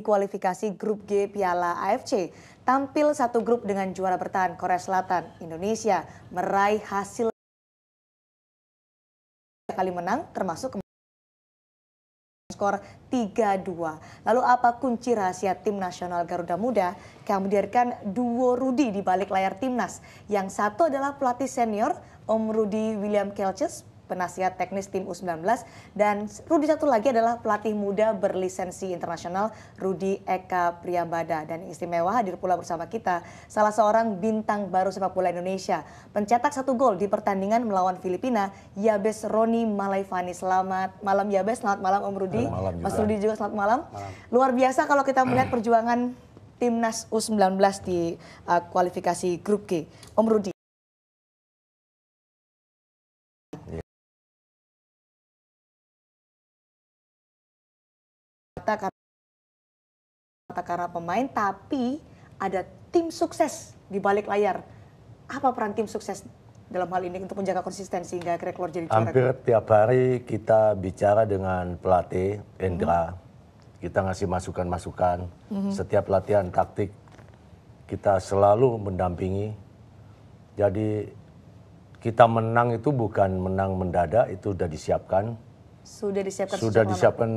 di kualifikasi grup G Piala AFC. Tampil satu grup dengan juara bertahan Korea Selatan, Indonesia meraih hasil kali menang termasuk skor 3-2. Lalu apa kunci rahasia tim nasional Garuda Muda? Kami hadirkan duo Rudi di balik layar timnas. Yang satu adalah pelatih senior Om Rudi William Kelches, penasihat teknis tim U19 dan Rudi satu lagi adalah pelatih muda berlisensi internasional Rudi Eka Priyambada dan istimewa hadir pula bersama kita salah seorang bintang baru sepak bola Indonesia pencetak satu gol di pertandingan melawan Filipina Yabes Roni Malaifani selamat malam Yabes selamat malam Om Rudi Mas Rudi juga selamat malam. malam luar biasa kalau kita melihat hmm. perjuangan timnas U19 di uh, kualifikasi grup G Om Rudi kata kata mata pemain, tapi ada tim sukses di balik layar. Apa peran tim sukses dalam hal ini untuk menjaga konsistensi hingga akhirnya keluar jadi juara? Hampir tiap hari kita bicara dengan pelatih Endra, hmm. kita ngasih masukan-masukan. Hmm. Setiap latihan taktik kita selalu mendampingi. Jadi kita menang itu bukan menang mendadak, itu sudah disiapkan. Sudah disiapkan. Sudah disiapkan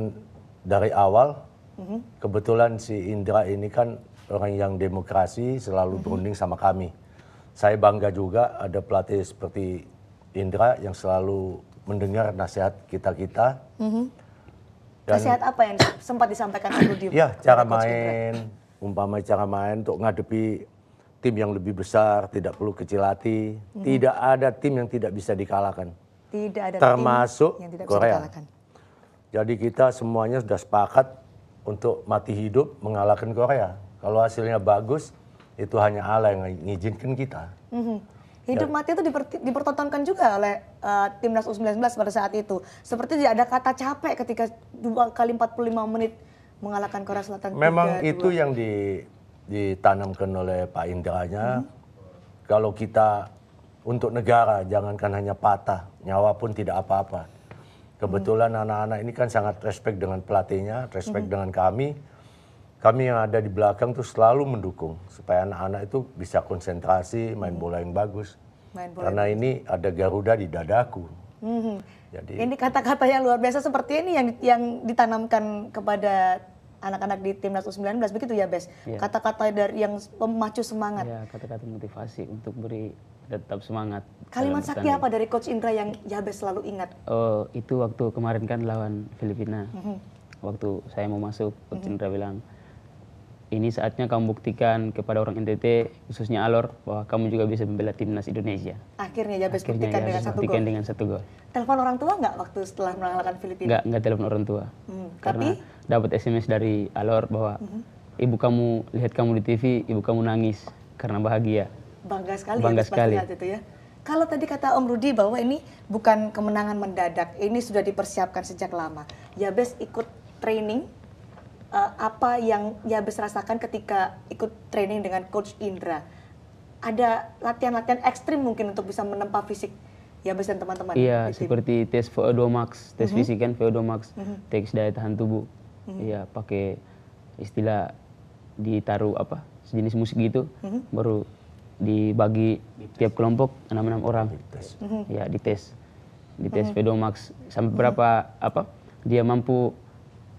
dari awal mm-hmm. kebetulan si Indra ini kan orang yang demokrasi selalu mm-hmm. berunding sama kami. Saya bangga juga ada pelatih seperti Indra yang selalu mendengar nasihat kita kita. Mm-hmm. nasihat apa yang sempat disampaikan dulu di? Ya cara main, umpama cara main untuk ngadepi tim yang lebih besar, tidak perlu kecil hati. Mm-hmm. Tidak ada tim yang tidak bisa dikalahkan. Tidak ada termasuk tim yang tidak Korea. bisa dikalahkan. Jadi kita semuanya sudah sepakat untuk mati hidup mengalahkan Korea. Kalau hasilnya bagus, itu hanya Allah yang mengizinkan kita. Mm-hmm. Ya. Hidup ya. mati itu diper- dipertontonkan juga oleh uh, timnas U19 pada saat itu. Seperti tidak ada kata capek ketika dua kali 45 menit mengalahkan Korea Selatan. Memang 3, itu 2. yang di, ditanamkan oleh Pak Indranya. Mm-hmm. Kalau kita untuk negara, jangankan hanya patah, nyawa pun tidak apa-apa Kebetulan anak-anak ini kan sangat respect dengan pelatihnya, respect dengan kami. Kami yang ada di belakang tuh selalu mendukung supaya anak-anak itu bisa konsentrasi main bola yang bagus. Main bola Karena yang ini ada Garuda di dadaku. Mhm. Jadi ini kata-kata yang luar biasa seperti ini yang yang ditanamkan kepada anak-anak di timnas U19 begitu ya Bes. Iya. Kata-kata dari yang memacu semangat. Ya, kata-kata motivasi untuk beri tetap semangat. Kalimat sakti apa dari coach Indra yang ya bes selalu ingat? Oh, itu waktu kemarin kan lawan Filipina. Mm -hmm. Waktu saya mau masuk, coach mm -hmm. Indra bilang ini saatnya kamu buktikan kepada orang NTT khususnya Alor bahwa kamu juga bisa membela timnas Indonesia. Akhirnya Jabes Akhirnya buktikan, ya, dengan, satu buktikan gol. dengan satu gol. Telepon orang tua nggak waktu setelah mengalahkan Filipina? Nggak, nggak telepon orang tua. Hmm, Karena tapi... dapat SMS dari Alor bahwa hmm. ibu kamu lihat kamu di TV, ibu kamu nangis karena bahagia. Bangga sekali. Bangga ya, sekali. Itu ya. Kalau tadi kata Om Rudi bahwa ini bukan kemenangan mendadak, ini sudah dipersiapkan sejak lama. Jabes ya, ikut training uh, apa yang Yabes rasakan ketika ikut training dengan Coach Indra? Ada latihan-latihan ekstrim mungkin untuk bisa menempa fisik Yabes dan teman-teman? Iya, seperti tes VO2 max, tes mm -hmm. fisik kan VO2 max, mm -hmm. tes daya tahan tubuh. Mm -hmm. pakai istilah ditaruh apa sejenis musik gitu, mm -hmm. baru dibagi di tiap kelompok enam enam orang dites. Mm -hmm. ya dites dites mm -hmm. VO2 max sampai mhm. berapa mm -hmm. apa dia mampu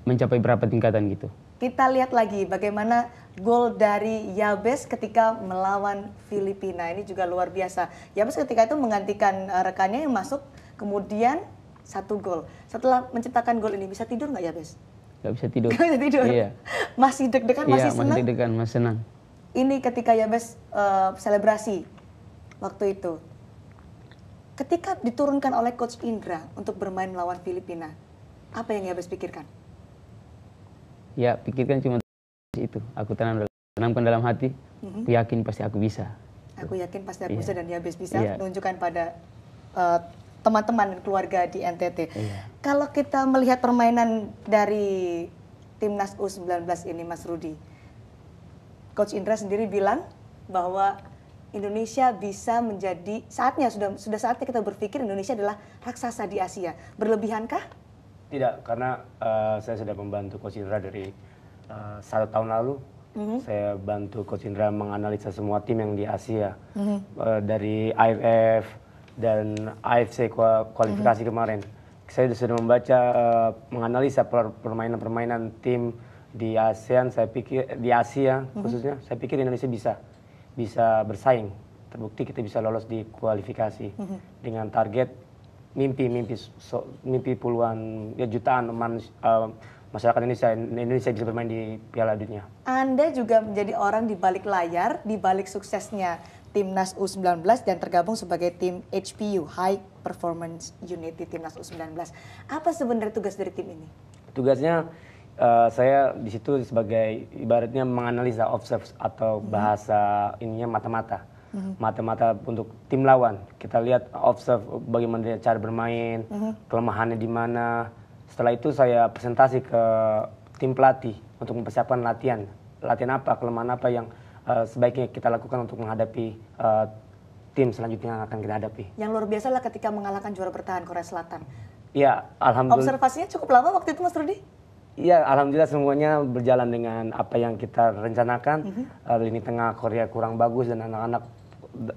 mencapai berapa tingkatan gitu. Kita lihat lagi bagaimana gol dari Yabes ketika melawan Filipina. Ini juga luar biasa. Yabes ketika itu menggantikan eh, rekannya yang masuk, kemudian satu gol. Setelah menciptakan gol ini, bisa tidur nggak Yabes? Nggak bisa tidur. Nggak bisa tidur? Iya. Masih deg-degan, iya, masih senang? masih deg masih senang. Ini ketika Yabes uh, selebrasi waktu itu. Ketika diturunkan oleh Coach Indra untuk bermain melawan Filipina, apa yang Yabes pikirkan? ya pikirkan cuma itu aku tanam dalam, tanamkan dalam hati aku yakin pasti aku bisa aku yakin pasti aku yeah. bisa dan dia habis bisa yeah. menunjukkan pada eh, teman-teman dan keluarga di NTT yeah. kalau kita melihat permainan dari timnas U19 ini Mas Rudi Coach Indra sendiri bilang bahwa Indonesia bisa menjadi saatnya sudah sudah saatnya kita berpikir Indonesia adalah raksasa di Asia berlebihankah tidak karena uh, saya sudah membantu coach Indra dari uh, satu tahun lalu Mm-hmm. Saya bantu Coach Indra menganalisa semua tim yang di Asia mm-hmm. uh, dari IFF dan AFC kualifikasi mm-hmm. kemarin. Saya sudah membaca uh, menganalisa permainan-permainan tim di ASEAN. Saya pikir di Asia mm-hmm. khususnya, saya pikir Indonesia bisa bisa bersaing. Terbukti kita bisa lolos di kualifikasi mm-hmm. dengan target mimpi mimpi so, mimpi puluhan ya jutaan man, uh, masyarakat Indonesia Indonesia bisa bermain di Piala Dunia. Anda juga menjadi orang di balik layar, di balik suksesnya timnas U19 dan tergabung sebagai tim HPU High Performance Unit di timnas U19. Apa sebenarnya tugas dari tim ini? Tugasnya uh, saya di situ sebagai ibaratnya menganalisa observe atau hmm. bahasa ininya mata-mata mm-hmm. mata-mata untuk tim lawan. Kita lihat observe bagaimana dia cara bermain, mm-hmm. kelemahannya di mana. Setelah itu saya presentasi ke tim pelatih untuk mempersiapkan latihan. Latihan apa, kelemahan apa yang uh, sebaiknya kita lakukan untuk menghadapi uh, tim selanjutnya yang akan kita hadapi. Yang luar biasa lah ketika mengalahkan juara bertahan Korea Selatan. Ya, alhamdulillah. Observasinya cukup lama waktu itu Mas Rudi? Iya, alhamdulillah semuanya berjalan dengan apa yang kita rencanakan. Mm -hmm. Lini tengah Korea kurang bagus dan anak-anak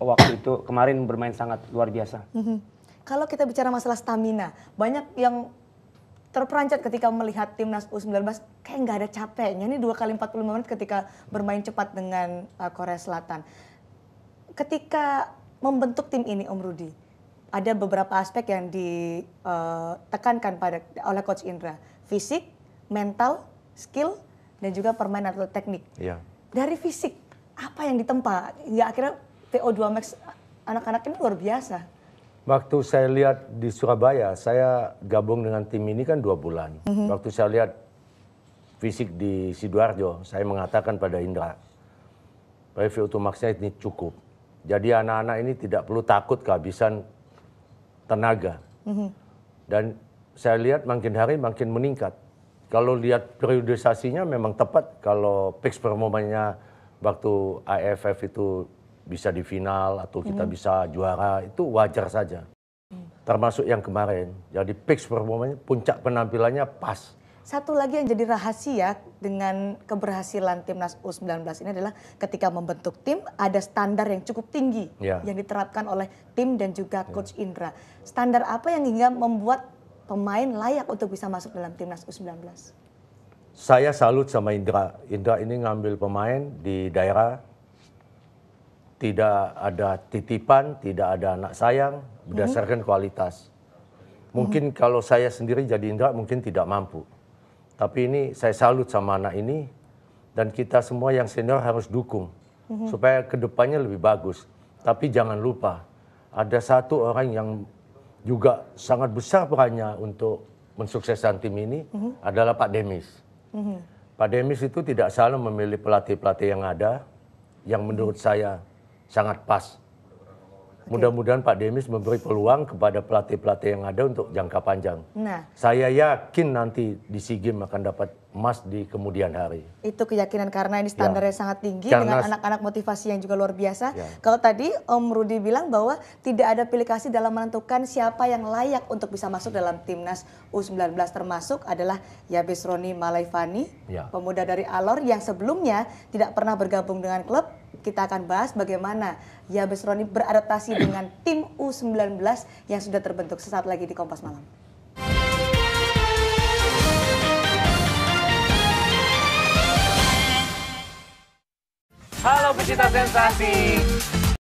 waktu itu kemarin bermain sangat luar biasa. Mm -hmm. Kalau kita bicara masalah stamina, banyak yang terperanjat ketika melihat timnas U19 kayak nggak ada capeknya. Ini dua kali 45 menit ketika bermain cepat dengan uh, Korea Selatan. Ketika membentuk tim ini Om Rudi, ada beberapa aspek yang ditekankan uh, pada oleh coach Indra. Fisik, mental, skill dan juga permainan atau teknik. Iya. Dari fisik apa yang ditempa ya, akhirnya TO2 Max anak-anak ini luar biasa. Waktu saya lihat di Surabaya, saya gabung dengan tim ini kan dua bulan. Mm -hmm. Waktu saya lihat fisik di Sidoarjo, saya mengatakan pada Indra, Pak VO2 max ini cukup. Jadi anak-anak ini tidak perlu takut kehabisan tenaga. Mm -hmm. Dan saya lihat makin hari makin meningkat. Kalau lihat periodisasinya memang tepat. Kalau fix performanya waktu AFF itu bisa di final atau kita hmm. bisa juara itu wajar saja. Hmm. Termasuk yang kemarin. Jadi peak performanya puncak penampilannya pas. Satu lagi yang jadi rahasia dengan keberhasilan timnas U19 ini adalah ketika membentuk tim ada standar yang cukup tinggi ya. yang diterapkan oleh tim dan juga ya. coach ya. Indra. Standar apa yang hingga membuat pemain layak untuk bisa masuk dalam timnas U19? Saya salut sama Indra. Indra ini ngambil pemain di daerah tidak ada titipan, tidak ada anak sayang mhm. berdasarkan kualitas. Mungkin mhm. kalau saya sendiri jadi Indra mungkin tidak mampu. Tapi ini saya salut sama anak ini dan kita semua yang senior harus dukung hmm. supaya kedepannya lebih bagus. Tapi jangan lupa ada satu orang yang juga sangat besar perannya untuk mensukseskan tim ini mm-hmm. adalah Pak Demis. Mm-hmm. Pak Demis itu tidak salah memilih pelatih-pelatih yang ada, yang menurut mhm. saya sangat pas. Mudah-mudahan Pak Demis memberi peluang kepada pelatih-pelatih yang ada untuk jangka panjang. Nah, saya yakin nanti di SEA Games akan dapat emas di kemudian hari. Itu keyakinan karena ini standarnya ya. sangat tinggi karena, dengan anak-anak motivasi yang juga luar biasa. Ya. Kalau tadi Om Rudi bilang bahwa tidak ada aplikasi dalam menentukan siapa yang layak untuk bisa masuk dalam timnas U19 termasuk adalah Yabes Roni Malaifani, ya. pemuda dari Alor yang sebelumnya tidak pernah bergabung dengan klub kita akan bahas bagaimana Yabes Roni beradaptasi dengan tim U19 yang sudah terbentuk sesaat lagi di Kompas Malam. Halo pecinta sensasi,